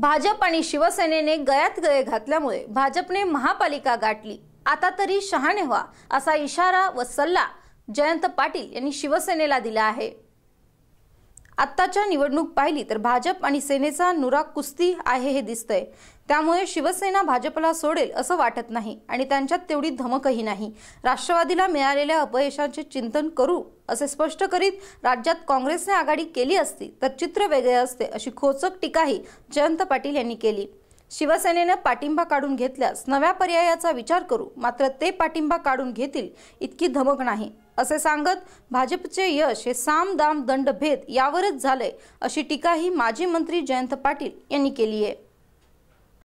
भाजप आणि शिवसेनेने गयात गये घातल्यामुळे भाजपने महापालिका गाठली आता तरी शहाणे व्हा असा इशारा व सल्ला जयंत पाटील यांनी शिवसेनेला दिला आहे आत्ताच्या निवडणूक पाहिली तर भाजप आणि सेनेचा नुरा कुस्ती आहे हे दिसतंय त्यामुळे शिवसेना भाजपला सोडेल असं वाटत नाही आणि त्यांच्यात तेवढी धमकही नाही राष्ट्रवादीला मिळालेल्या अपयशांचे चिंतन करू असे स्पष्ट करीत राज्यात काँग्रेसने आघाडी केली असती तर चित्र वेगळे असते अशी खोचक टीकाही जयंत पाटील यांनी केली शिवसेनेनं पाठिंबा काढून घेतल्यास नव्या पर्यायाचा विचार करू मात्र ते पाठिंबा काढून घेतील इतकी धमक नाही असे सांगत भाजपचे यश हे साम दाम दंडभेद यावरच झाले अशी टीकाही माजी मंत्री जयंत पाटील यांनी केली आहे